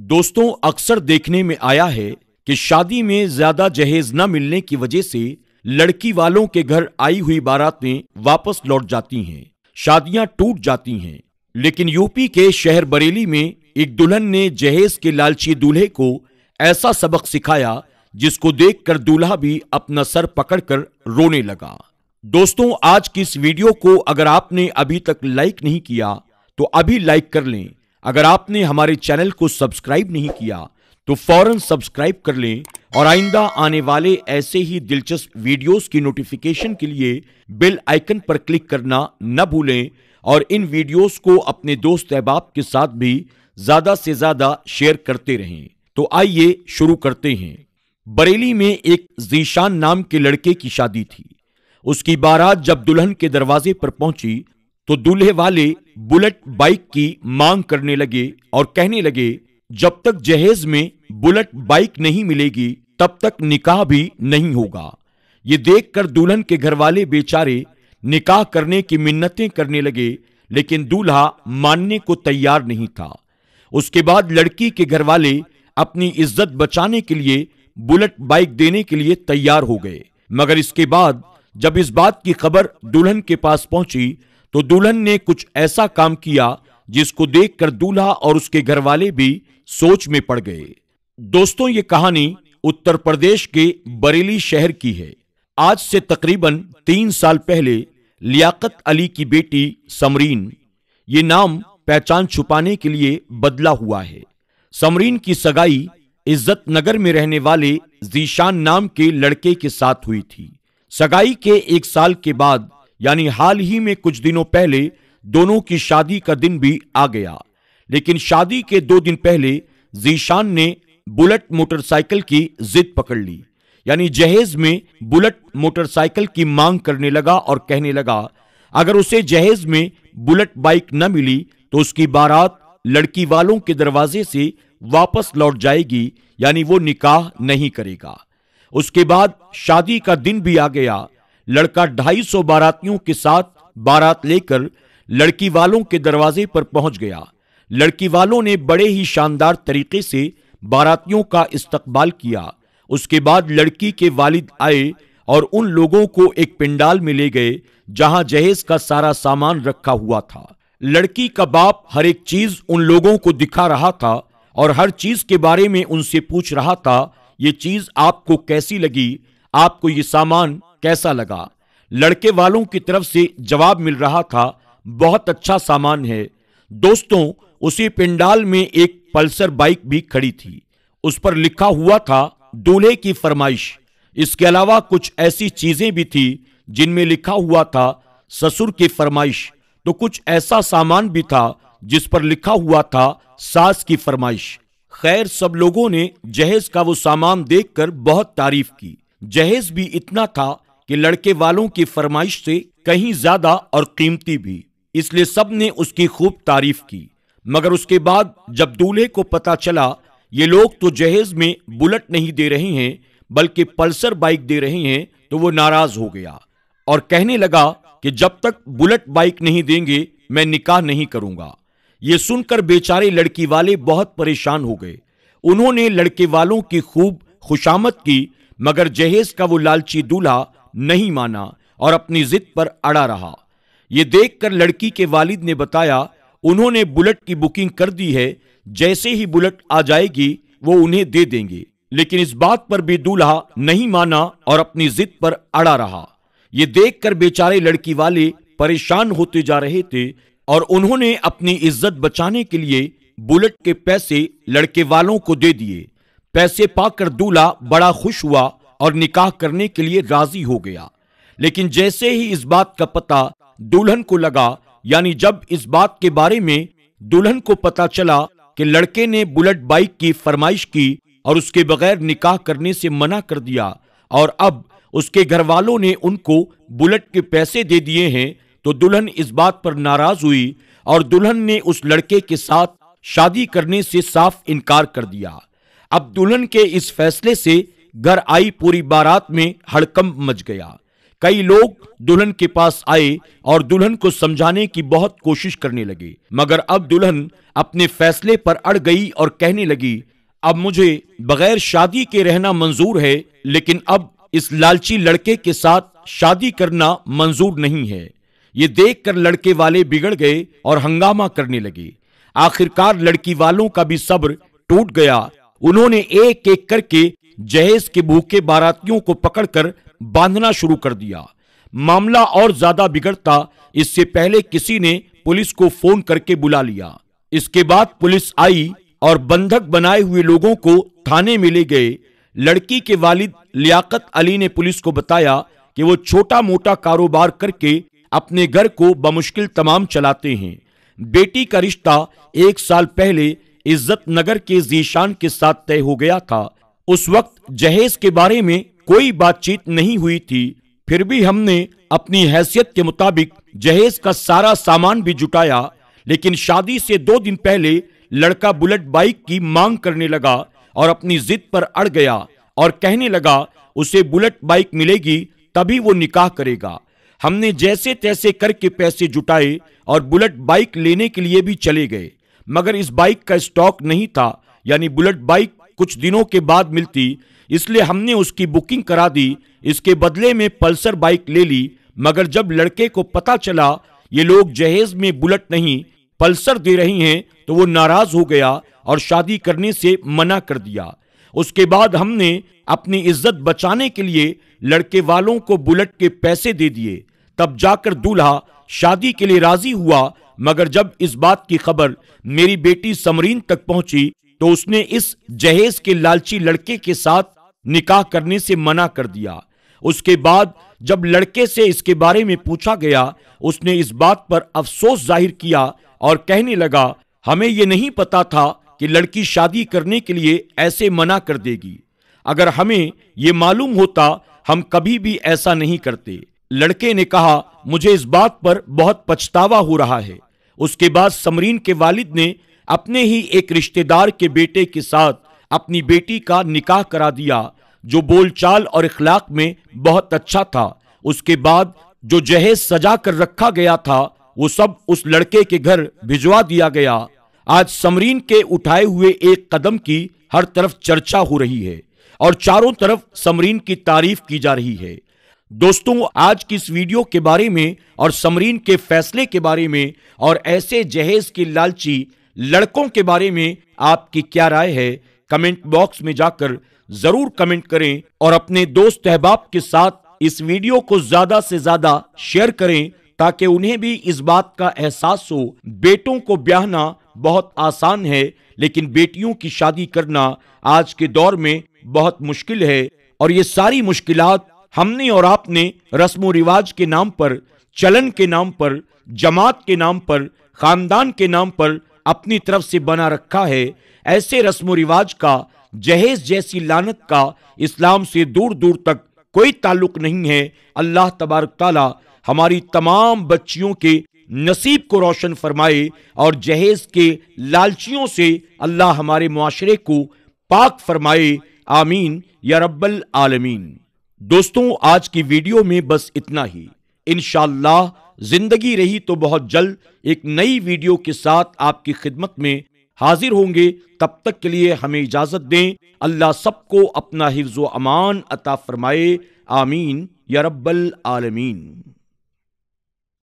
दोस्तों अक्सर देखने में आया है कि शादी में ज्यादा जहेज न मिलने की वजह से लड़की वालों के घर आई हुई बारातें वापस लौट जाती हैं शादियां टूट जाती हैं लेकिन यूपी के शहर बरेली में एक दुल्हन ने जहेज के लालची दूल्हे को ऐसा सबक सिखाया जिसको देखकर दूल्हा भी अपना सर पकड़कर रोने लगा दोस्तों आज की इस वीडियो को अगर आपने अभी तक लाइक नहीं किया तो अभी लाइक कर लें अगर आपने हमारे चैनल को सब्सक्राइब नहीं किया तो फौरन सब्सक्राइब कर लें और आइंदा आने वाले ऐसे ही दिलचस्प वीडियोस की नोटिफिकेशन के लिए बेल आइकन पर क्लिक करना न भूलें और इन वीडियोस को अपने दोस्त अहबाब के साथ भी ज्यादा से ज्यादा शेयर करते रहें तो आइए शुरू करते हैं बरेली में एक जीशान नाम के लड़के की शादी थी उसकी बारात जब दुल्हन के दरवाजे पर पहुंची तो दूल्हे वाले बुलेट बाइक की मांग करने लगे और कहने लगे जब तक जहेज में बुलेट बाइक नहीं मिलेगी तब तक निकाह भी नहीं होगा ये देखकर दुल्हन के घर वाले बेचारे निकाह करने की मिन्नतें करने लगे लेकिन दूल्हा मानने को तैयार नहीं था उसके बाद लड़की के घर वाले अपनी इज्जत बचाने के लिए बुलेट बाइक देने के लिए तैयार हो गए मगर इसके बाद जब इस बात की खबर दुल्हन के पास पहुंची तो दुल्हन ने कुछ ऐसा काम किया जिसको देखकर दूल्हा और उसके घर वाले भी सोच में पड़ गए दोस्तों ये कहानी उत्तर प्रदेश के बरेली शहर की है आज से तकरीबन तीन साल पहले लियाकत अली की बेटी समरीन ये नाम पहचान छुपाने के लिए बदला हुआ है समरीन की सगाई इज्जत नगर में रहने वाले जीशान नाम के लड़के के साथ हुई थी सगाई के एक साल के बाद यानी हाल ही में कुछ दिनों पहले दोनों की शादी का दिन भी आ गया लेकिन शादी के दो दिन पहले जीशान ने बुलेट मोटरसाइकिल की जिद पकड़ ली यानी जहेज में बुलेट मोटरसाइकिल की मांग करने लगा और कहने लगा अगर उसे जहेज में बुलेट बाइक न मिली तो उसकी बारात लड़की वालों के दरवाजे से वापस लौट जाएगी यानी वो निकाह नहीं करेगा उसके बाद शादी का दिन भी आ गया लड़का ढाई सौ बारातियों के साथ बारात लेकर लड़की वालों के दरवाजे पर पहुंच गया लड़की वालों ने बड़े ही शानदार तरीके से बारातियों का इस्तकबाल किया उसके बाद लड़की के वालिद आए और उन लोगों को एक पिंडाल में ले गए जहां जहेज का सारा सामान रखा हुआ था लड़की का बाप हर एक चीज उन लोगों को दिखा रहा था और हर चीज के बारे में उनसे पूछ रहा था ये चीज आपको कैसी लगी आपको ये सामान कैसा लगा लड़के वालों की तरफ से जवाब मिल रहा था बहुत अच्छा सामान है दोस्तों उसी पिंडाल में एक पल्सर बाइक भी खड़ी थी उस पर लिखा हुआ था दूल्हे की फरमाइश इसके अलावा कुछ ऐसी चीजें भी थी जिनमें लिखा हुआ था ससुर की फरमाइश तो कुछ ऐसा सामान भी था जिस पर लिखा हुआ था सास की फरमाइश खैर सब लोगों ने जहेज का वो सामान देखकर बहुत तारीफ की जहेज भी इतना था कि लड़के वालों की फरमाइश से कहीं ज्यादा और कीमती भी इसलिए सब ने उसकी खूब तारीफ की मगर उसके बाद जब दूल्हे को पता चला ये लोग तो जहेज में बुलेट नहीं दे रहे हैं बल्कि पल्सर बाइक दे रहे हैं तो वो नाराज हो गया और कहने लगा कि जब तक बुलेट बाइक नहीं देंगे मैं निकाह नहीं करूंगा ये सुनकर बेचारे लड़की वाले बहुत परेशान हो गए उन्होंने लड़के वालों की खूब खुशामद की मगर जहेज का वो लालची दूल्हा नहीं माना और अपनी जिद पर अड़ा रहा यह देखकर लड़की के वालिद ने बताया उन्होंने बुलेट की बुकिंग कर दी है जैसे ही बुलेट आ जाएगी वो उन्हें दे देंगे लेकिन इस बात पर भी दूल्हा नहीं माना और अपनी जिद पर अड़ा रहा यह देखकर बेचारे लड़की वाले परेशान होते जा रहे थे और उन्होंने अपनी इज्जत बचाने के लिए बुलेट के पैसे लड़के वालों को दे दिए पैसे पाकर दूल्हा बड़ा खुश हुआ और निकाह करने के लिए राजी हो गया लेकिन जैसे ही इस बात का पता दुल्हन को लगा यानी जब इस बात के बारे में दुल्हन को पता चला कि लड़के ने बुलेट बाइक की फरमाइश की और उसके बगैर निकाह करने से मना कर दिया और अब उसके घर वालों ने उनको बुलेट के पैसे दे दिए हैं तो दुल्हन इस बात पर नाराज हुई और दुल्हन ने उस लड़के के साथ शादी करने से साफ इनकार कर दिया अब दुल्हन के इस फैसले से घर आई पूरी बारात में हड़कंप मच गया कई लोग दुल्हन के पास आए और दुल्हन को समझाने की बहुत कोशिश करने लगे मगर अब दुल्हन अपने फैसले पर अड़ गई और कहने लगी अब मुझे बगैर शादी के रहना मंजूर है लेकिन अब इस लालची लड़के के साथ शादी करना मंजूर नहीं है ये देखकर लड़के वाले बिगड़ गए और हंगामा करने लगे आखिरकार लड़की वालों का भी सब्र टूट गया उन्होंने एक एक करके जहेज के भूखे बारातियों को पकड़कर बांधना शुरू कर दिया मामला और ज्यादा बिगड़ता इससे पहले किसी ने पुलिस को फोन करके बुला लिया इसके बाद पुलिस आई और बंधक बनाए हुए लोगों को थाने में ले गए लड़की के वालिद लियाकत अली ने पुलिस को बताया कि वो छोटा मोटा कारोबार करके अपने घर को बमुश्किल तमाम चलाते हैं बेटी का रिश्ता एक साल पहले इज्जत नगर के जीशान के साथ तय हो गया था उस वक्त जहेज के बारे में कोई बातचीत नहीं हुई थी फिर भी हमने अपनी हैसियत के मुताबिक जहेज का सारा सामान भी जुटाया लेकिन शादी से दो दिन पहले लड़का बुलेट बाइक की मांग करने लगा और अपनी जिद पर अड़ गया और कहने लगा उसे बुलेट बाइक मिलेगी तभी वो निकाह करेगा हमने जैसे तैसे करके पैसे जुटाए और बुलेट बाइक लेने के लिए भी चले गए मगर इस बाइक का स्टॉक नहीं था यानी बुलेट बाइक कुछ दिनों के बाद मिलती इसलिए हमने उसकी बुकिंग करा दी इसके बदले में पल्सर बाइक ले ली मगर जब लड़के को पता चला ये लोग जहेज में बुलेट नहीं पल्सर दे रही हैं तो वो नाराज हो गया और शादी करने से मना कर दिया उसके बाद हमने अपनी इज्जत बचाने के लिए लड़के वालों को बुलेट के पैसे दे दिए तब जाकर दूल्हा शादी के लिए राजी हुआ मगर जब इस बात की खबर मेरी बेटी समरीन तक पहुंची तो उसने इस जहेज के लालची लड़के के साथ निकाह करने से मना कर दिया उसके बाद जब लड़के से इसके बारे में पूछा गया उसने इस बात पर अफसोस जाहिर किया और कहने लगा हमें यह नहीं पता था कि लड़की शादी करने के लिए ऐसे मना कर देगी अगर हमें यह मालूम होता हम कभी भी ऐसा नहीं करते लड़के ने कहा मुझे इस बात पर बहुत पछतावा हो रहा है उसके बाद समरीन के वालिद ने अपने ही एक रिश्तेदार के बेटे के साथ अपनी बेटी का निकाह करा दिया जो बोलचाल और इखलाक में बहुत अच्छा था उसके बाद जो जहेज सजा कर रखा गया था वो सब उस लड़के के घर भिजवा दिया गया आज समरीन के उठाए हुए एक कदम की हर तरफ चर्चा हो रही है और चारों तरफ समरीन की तारीफ की जा रही है दोस्तों आज की इस वीडियो के बारे में और समरीन के फैसले के बारे में और ऐसे जहेज की लालची लड़कों के बारे में आपकी क्या राय है कमेंट बॉक्स में जाकर जरूर कमेंट करें और अपने दोस्त अहबाब के साथ इस वीडियो को ज्यादा से ज्यादा शेयर करें ताकि उन्हें भी इस बात का एहसास हो बेटों को ब्याहना बहुत आसान है लेकिन बेटियों की शादी करना आज के दौर में बहुत मुश्किल है और ये सारी मुश्किल हमने और आपने रस्म रिवाज के नाम पर चलन के नाम पर जमात के नाम पर खानदान के नाम पर अपनी तरफ से बना रखा है ऐसे रस्म रिवाज का जहेज जैसी लानत का इस्लाम से दूर दूर तक कोई ताल्लुक नहीं है अल्लाह तबारक ताला हमारी तमाम बच्चियों के नसीब को रोशन फरमाए और जहेज के लालचियों से अल्लाह हमारे माशरे को पाक फरमाए आमीन या रब्बल आलमीन दोस्तों आज की वीडियो में बस इतना ही इन जिंदगी रही तो बहुत जल्द एक नई वीडियो के साथ आपकी खिदमत में हाजिर होंगे तब तक के लिए हमें इजाजत दें अल्लाह सबको अपना हिफ्ज अमान अता फरमाए आमीन या रब्बल आलमीन